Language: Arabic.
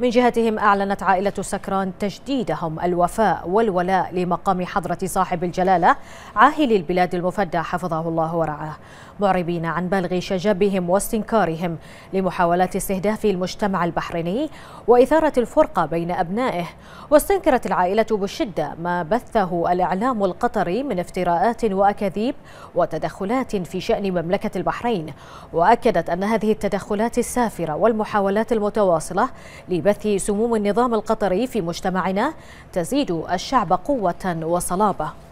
من جهتهم أعلنت عائلة سكران تجديدهم الوفاء والولاء لمقام حضرة صاحب الجلالة عاهل البلاد المفدى حفظه الله ورعاه معربين عن بلغ شجبهم واستنكارهم لمحاولات استهداف المجتمع البحريني وإثارة الفرقة بين أبنائه واستنكرت العائلة بشدة ما بثه الإعلام القطري من افتراءات وأكاذيب وتدخلات في شأن مملكة البحرين وأكدت أن هذه التدخلات السافرة والمحاولات المتواصلة بث سموم النظام القطري في مجتمعنا تزيد الشعب قوة وصلابة